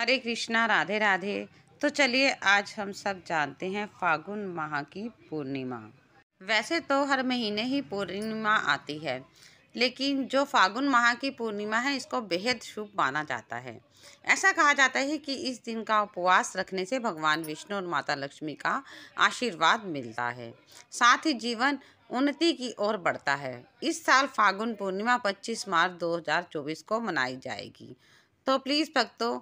हरे कृष्णा राधे राधे तो चलिए आज हम सब जानते हैं फागुन माह की पूर्णिमा वैसे तो हर महीने ही पूर्णिमा आती है लेकिन जो फागुन माह की पूर्णिमा है इसको बेहद शुभ माना जाता है ऐसा कहा जाता है कि इस दिन का उपवास रखने से भगवान विष्णु और माता लक्ष्मी का आशीर्वाद मिलता है साथ ही जीवन उन्नति की ओर बढ़ता है इस साल फागुन पूर्णिमा 25 मार्च 2024 को मनाई जाएगी तो प्लीज़ भक्तों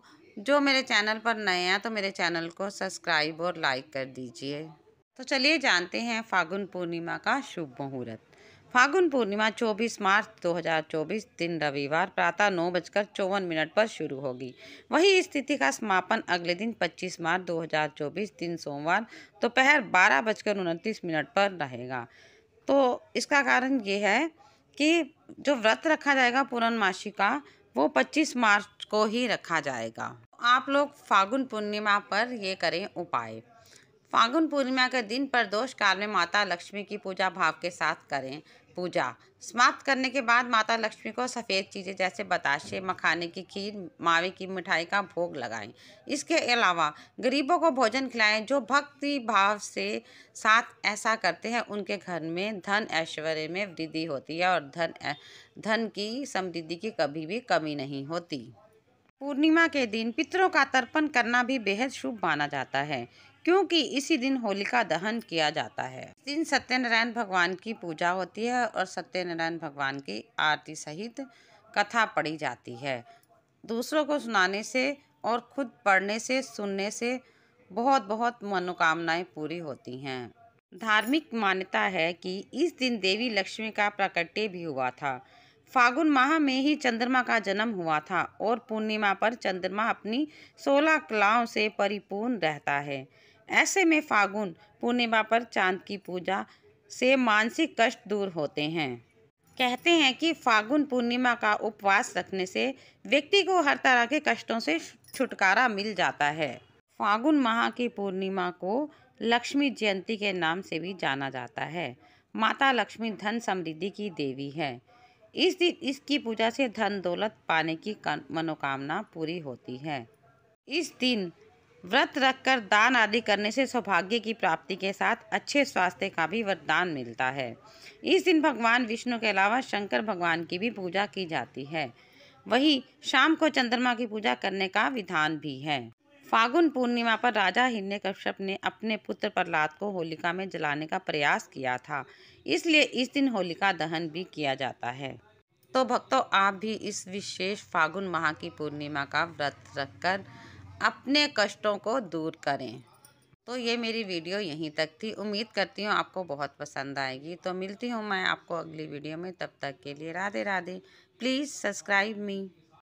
जो मेरे चैनल पर नए हैं तो मेरे चैनल को सब्सक्राइब और लाइक कर दीजिए तो चलिए जानते हैं फागुन पूर्णिमा का शुभ मुहूर्त फागुन पूर्णिमा 24 मार्च 2024 दिन रविवार प्रातः नौ बजकर चौवन मिनट पर शुरू होगी वही स्थिति का समापन अगले दिन 25 मार्च 2024 दिन सोमवार दोपहर तो बारह बजकर उनतीस मिनट पर रहेगा तो इसका कारण ये है कि जो व्रत रखा जाएगा पूर्णमासी का वो 25 मार्च को ही रखा जाएगा आप लोग फागुन पूर्णिमा पर ये करें उपाय फागुन पूर्णिमा के दिन प्रदोष काल में माता लक्ष्मी की पूजा भाव के साथ करें पूजा समाप्त करने के बाद माता लक्ष्मी को सफ़ेद चीज़ें जैसे बताशे मखाने की खीर मावे की मिठाई का भोग लगाएं इसके अलावा गरीबों को भोजन खिलाएं जो भक्ति भाव से साथ ऐसा करते हैं उनके घर में धन ऐश्वर्य में वृद्धि होती है और धन धन की समृद्धि की कभी भी कमी नहीं होती पूर्णिमा के दिन पितरों का तर्पण करना भी बेहद शुभ माना जाता है क्योंकि इसी दिन होलिका दहन किया जाता है इस दिन सत्यनारायण भगवान की पूजा होती है और सत्यनारायण भगवान की आरती सहित कथा पढ़ी जाती है दूसरों को सुनाने से और खुद पढ़ने से सुनने से बहुत बहुत मनोकामनाएं पूरी होती हैं धार्मिक मान्यता है कि इस दिन देवी लक्ष्मी का प्रकट्य भी हुआ था फागुन माह में ही चंद्रमा का जन्म हुआ था और पूर्णिमा पर चंद्रमा अपनी सोलह कलाओं से परिपूर्ण रहता है ऐसे में फागुन पूर्णिमा पर चांद की पूजा से मानसिक कष्ट दूर होते हैं कहते हैं कि फागुन पूर्णिमा का उपवास रखने से व्यक्ति को हर तरह के कष्टों से छुटकारा मिल जाता है फागुन माह की पूर्णिमा को लक्ष्मी जयंती के नाम से भी जाना जाता है माता लक्ष्मी धन समृद्धि की देवी है इस दिन इसकी पूजा से धन दौलत पाने की मनोकामना पूरी होती है इस दिन व्रत रखकर दान आदि करने से सौभाग्य की प्राप्ति के साथ अच्छे स्वास्थ्य का भी वरदान मिलता है इस दिन भगवान विष्णु के अलावा शंकर भगवान की भी पूजा की जाती है वही शाम को चंद्रमा की पूजा करने का विधान भी है फागुन पूर्णिमा पर राजा हिरण्य कश्यप ने अपने पुत्र प्रहलाद को होलिका में जलाने का प्रयास किया था इसलिए इस दिन होलिका दहन भी किया जाता है तो भक्तों आप भी इस विशेष फागुन माह की पूर्णिमा का व्रत रखकर अपने कष्टों को दूर करें तो ये मेरी वीडियो यहीं तक थी उम्मीद करती हूँ आपको बहुत पसंद आएगी तो मिलती हूँ मैं आपको अगली वीडियो में तब तक के लिए Radhe Radhe please subscribe me